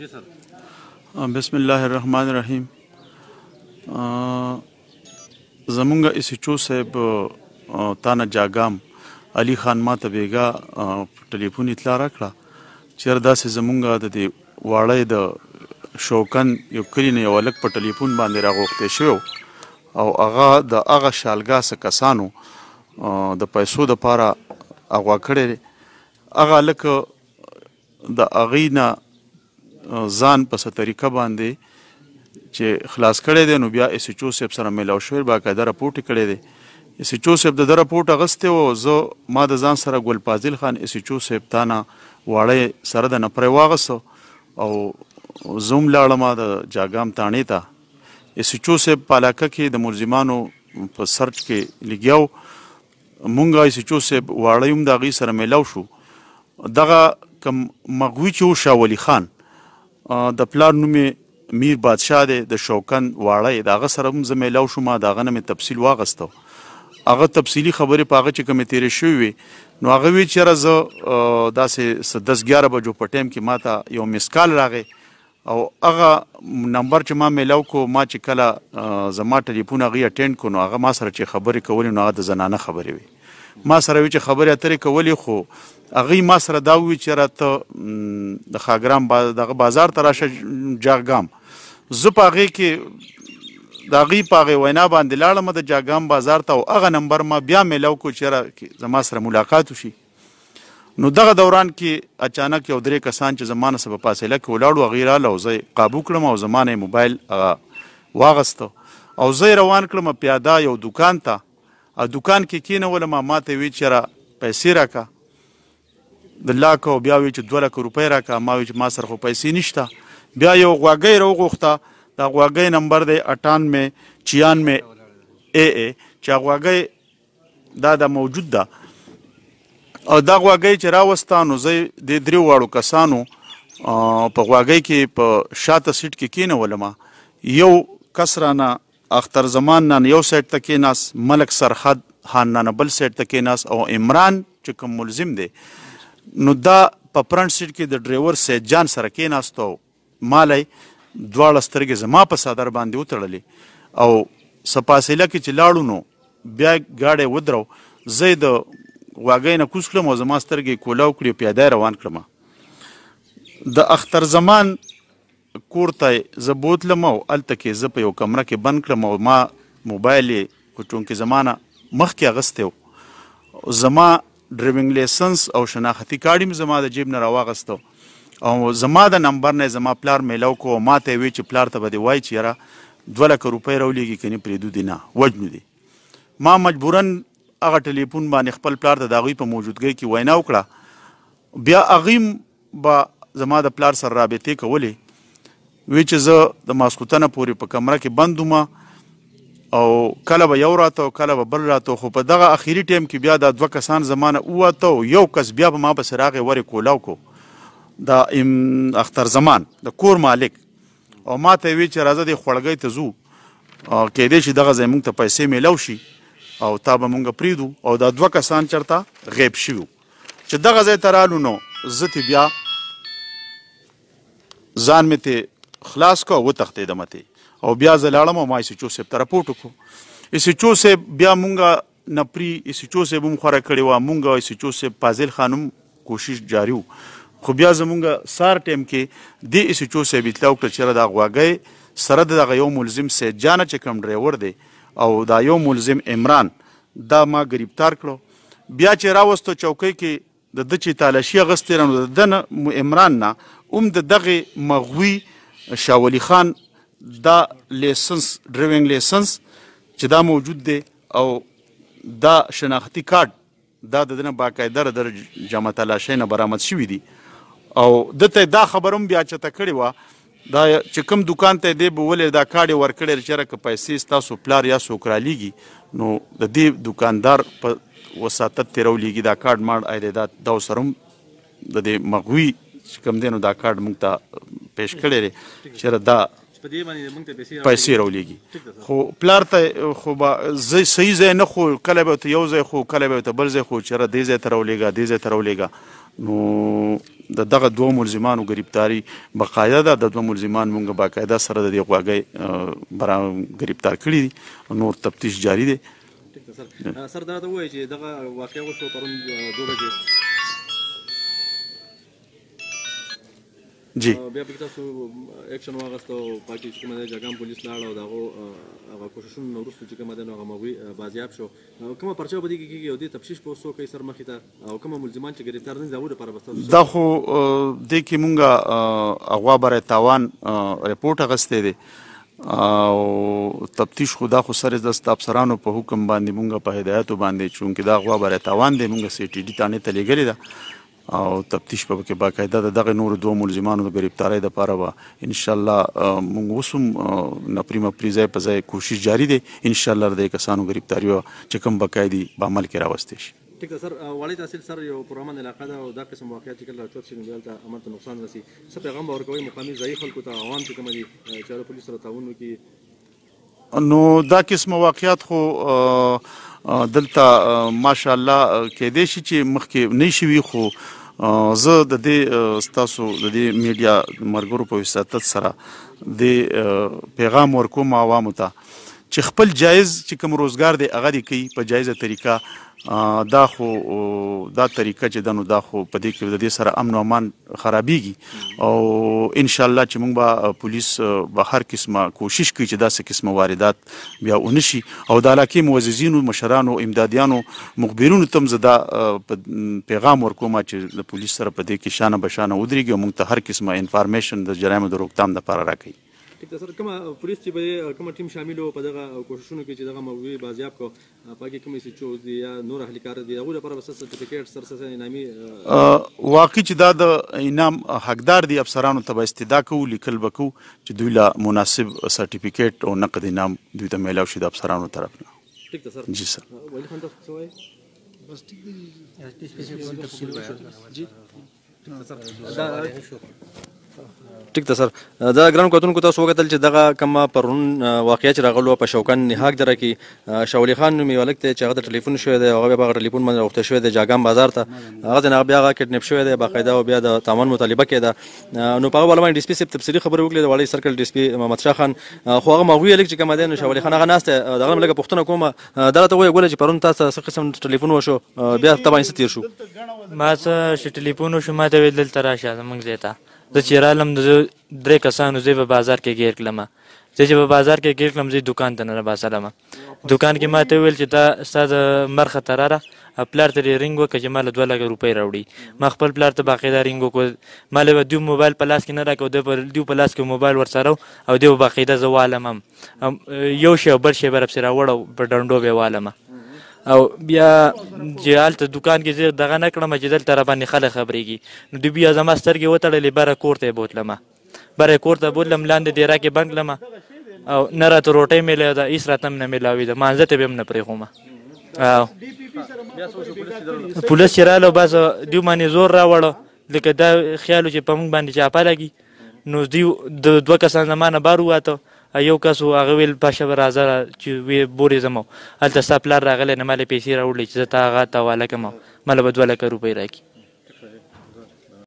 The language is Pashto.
जी सर بسم الله الرحیم زمونږ اسچو صاحب تانه جاګام علي خان ماته بیگا ټلیفون اطلاع راکړه چیر داسې زمونږ د دې واړې د شوکن یو کلی نه یو لک په ټلیفون باندې راغوښته شو او هغه د هغه شالګا سه کسانو د پیسو د پاره اغوا کړي هغه لکه د اغینا ځان په څه طریقه باندې چې خلاص کړی دی نو بیا ایس ایچ او صاحب سره میلاو شوی باقاعده راپورټ کړی دی ایس ایچ او صاحب د راپورټ اغستی و زه ما د ځان سره ګل فاضل خان ایس ایچ او صاحب تا نه واړی سره د نپرې واغسته او زوم لاړم د جاګام تاڼې ته تا سچو صاحب په علاقه کې د ملزمانو په سرچ کې لګیاو مونږه سچو صاحب واړیوم د غي سره ملاو شو دغه کم مغوی چې شاولی خان د پلار نومې میر بادشاه دی د شوکن واړه د هغه سره هم زه میلاو شوم د هغه نه مې تفصیل واغسته هغه تفصیلی خبرې په هغه چې کومې تیرې شوې نو هغه وی چې راز داسې 10 11 بجو په ټیم کې ماته یو مسکال راغی او هغه نمبر چې ما میلاو کو ما چې کله زما ټلیفون هغه اټینډ کو نو هغه ما سره چې خبرې کولې نو هغه د زنانه خبرې وي ما سره وی چې خبرې اترې کولې خو هغه ما سره دا وی چې راته د خاګرام دغه بازار ته راشه جاګام زه په هغه کې دا غي پاغه وینا باندې لاړم د جاګام بازار ته او هغه نمبر ما بیا ملو کو چې زما سره ملاقات وشي نو دغه دوران کې اچانک یو درې کسان چې زمانه سبا فاصله کې ولاړو غیره لوزي قابو کړم او زمانه موبایل واغسته او زه روان کړم پیاده یو دکان ته او دکان کې کی کینول ما ماته وی چې را پیسې راکا د لاکو بیا وی چې 2 لک روپۍ راکا ما وی چې ما سره خو پیسې نشته بیا یو غواګي روغوخته دا غواګي نمبر دی 98 96 اے اے چې غواګي دا د موجود ده او دا غواګي چې راوستانو زه د درې واړو کسانو په غواګي کې په شاته سیټ کې کی کینولم یو کسرانه اختر زمان نن یو سیټ ته کېناس ملک سرحد خان نن بل سیټ ته کېناس او عمران چې کوم ملزم دی نو دا په فرنٹ سیټ کې د ډرایور سید جان سره کېناستو مالای دواړه سترګې زما په صدر باندې وتړلې او سپاسیله کې چې لاړو نو بیا گاډی ودرو زه د واګې نه کوسلم او زما سترګې کولاو کړې پیاده روان کړم د اختر زمان کور ته زه بوتلم او هلته کې زه په یو کمره کې بند کړم او ما موبایل یې خو چونکې زما نه مخکې اخیستی و زما ډرایوینګ لیسنس او شناختي کارډ یې زما د جیب نه راواغسته او زما د نمبر نه زما پلار میلاو کو ما ته وی چې پلار ته به دی وای چې یاره دوه لکه روپۍ راولېږي کني پرېدو دي نه وجنو دي ما مجبورن هغه ټلیفون باندې خپل پلار ته د هغوی په موجودګۍ کې وینا وکړه بیا هغوی به زما د پلار سره رابطې کولې وی چې زه د ماسکوتنه پورې په کمره کې بندومه او کله به یو راته او کله به بل راته خو په دغه اخیری ټیم کې بیا دا دوه کسان زمانه ووته یو کس بیا به ما په سراغې ورې کولاو کو دا ام اختر زمان د کور مالک او ما ته وی چې راځه د خړګۍ ته زو کېدې چې دغه زمونږ ته پیسې میلو شي او تا به مونږ پریدو او دا دوه کسان چرته غیب شیو چې دغه ځای ته رالو نو زه بیا ځان مې ته خلاص کو و تختې د مته او بیا زلاړم او ما یې چو سیب ته راپورټ کو یې چو سیب بیا مونږه نپری یې چو سیب هم خوره کړی و مونږه یې چو سیب فاضل خانم کوشش جاری وو خو بیا زمونږ سار ټیم کې د یې چو سیب اطلاع وکړه چې را دا غواګي سره د یو ملزم سي جان چې کم ډرایور دی او دا یو ملزم عمران دا ما گرفتار کړو بیا چې راوستو چوکۍ کې د د چې تالشي غستې رانو د عمران نه اوم د دغه مغوي شاولی خان دا لیسنس ډرایوینګ لیسنس چې دا موجود دی او دا شناختی کارت دا د دنه باقاعده در جامعه تلاشی نه برامت شوی دی او دته دا خبروم بیا چته کړی و دا چې کوم دکان ته دی بولې دا کاډي ورکړی چې راک پیسې تاسو پلار یا سوکرالیږي نو د دې دکاندار په وساتت تیرولیږي دا کارت ماړ ایده دا د سرم د دې مغوي چې کوم دینو دا کارت مونږ ته پیش کړی دی چې دا پیسې راولېږي خو پلار ته خو به صحیح ځای نه خو کله به ته یو ځای خو کله به ته بل ځای خو چېره دې ځای ته راولېږه دې ځای ته راولېږه نو د دغه دوه ملزمانو ګرفتاري بقاعده ده د دوه ملزمان مونږ باقاعده سره د دې غواګۍ برا ګرفتار کړي دي نور تفتیش جاری دی سر دا ته وایي چې دغه واقعه وشوه پرون دوه بجې جی بیا پکې تاسو اکشن واغسته او پاتې چې کومه د جګام پولیس لاړ او دغه هغه کوششونه نورستو چې کومه د نوغه موي بازیاب شو کومه پرچه به دي کې یو دي تفشیش پوسو کوي سر مخې ته او کومه ملزمان چې ګرفتار نه داوود پر بسته دا خو د کې مونږه اغوا بره تاوان رپورت غسته دي او تفتیش خدا خو سره د افسرانو په حکم باندې مونږه په هدایت باندې چونکه دا اغوا بره تاوان دی مونږه سي ټي ډي تانه تلګری ده او تفتیش په کې باقاعده د دغه نور دوه ملزمانو د گرفتاری د پاره و ان شاء الله موږ وسوم نپریمه پریزای په ځای کوشش جاری دی ان شاء الله د کسانو گرفتاری چې کوم باقاعدي په عمل کې راوستي شي ټیک سر والي تحصیل سر یو پرومن علاقه ده او دا قسم واقعیت چې کله چوت شي نو دلته عمل ته نقصان رسي څه پیغام ورکوي مقامي ځای خلکو ته عوام چې کوم دي چې پولیس سره تعاون وکړي نو دا قسم واقعیات خو دلته ماشاءالله کې دې شي چې مخکې نشوي خو زه د دې ستاسو د دې میډیا مرګرو په وساتت سره د پیغام ورکوم عوامو ته چې خپل جایز چې کوم روزګار دی هغه دی کوي په جایزه طریقه دا خو دا طریقه چې دنو دا خو په دې کې د دې سره امن او امان خرابيږي او ان شاء الله چې موږ به پولیس به هر قسمه کوشش کوي چې داسې قسمه واردات بیا ونشي او د علاقې معززینو مشرانو امدادیانو مخبرونو تم زدا پیغام ورکوم چې د پولیس سره په دې کې شانه بشانه ودرېږي موږ ته هر قسمه انفارمیشن د جرایمو د روکتام لپاره راکړي ټیک سره کومه پولیس چې به کومه ټیم شامل په دغه کوششونو کې چې دغه موضوع بازیاب کو پاګه کومې څه چوز دي یا نور اهلکار دي هغه لپاره بس سرټیفیکیټ سر سره انعامي واقع چې دا د انعام حقدار دي افسرانو ته به استدا کو لیکل بکو چې دوی لا مناسب سرټیفیکیټ او نقد انعام دوی ته ملاو شي د افسرانو طرف نه ټیک سره جی سر ولی خان تاسو څه بس ټیک دی تفصیل بیان جی دا ټیک ده سر دا ګران کوتون کو تاسو وکتل چې دغه کما پرون واقعیا چې راغلو په شوکن نهاک دره کې شاول خان نومي ولک ته چې هغه ټلیفون شوې دی هغه به ټلیفون باندې وخت شوې دی جاګام بازار ته هغه نه بیا هغه کډنپ شوې دی باقاعده او بیا د تامن مطالبه کې ده نو په اول باندې ډیسپی سپ تفصیلی خبر وکړي د وړي سرکل ډیسپی محمد شاه خان خو هغه مغوي لیک چې کما دی نو شاول خان هغه ناست دغه ملګر پښتنه کوم دا ته وایي ګول چې پرون تاسو څه قسم ټلیفون وشو بیا تبا انستیر شو ما څه ټلیفون شو ما ته ویل تر راشه موږ زیاته زه چې رالم د درې کسانو زه په بازار کې ګیر کړم زه چې په بازار کې ګیر کړم زه دکان ته نه باسلم دکان کې ما ته ویل چې دا استاد مرخه تراره پلار ته رینګ وکړه چې مال 2 لک روپۍ راوړي ما خپل پلار ته باقاعده رینګ وکړ مال به دوی موبایل په لاس کې نه راکو د پر دوی په لاس کې موبایل ورسره او دوی باقاعده زوالم یو شی بل شی برب سره وړو په ډنډو به والم او بیا چې هلته دکان کې زه دغه نه کړم چې دلته راباندې خلک خبرېږي نو دوی بیا زما سترګې وتړلې بره کور ته یې بوتلم بره کور ته بوتلم لاندې دیرا کې بند لم او نه راته روټۍ میلې ده هېڅ راته هم نه میلاوېده مانځه ته به هم نه پرېښوم پولیس چې راغله بس دوی باندې زور راوړه لکه دا خیال چې په موږ باندې چاپه لګي نو دوی د دوه کسان زما نه بار وواته یو کس هغه ویل پاشه به راځه چې وی بورې زمو هلته ستا پلار راغلی نه ما له پیسې راوړلې چې زه تا هغه ته واله کړم ما له به دوه لکه روپۍ راکړي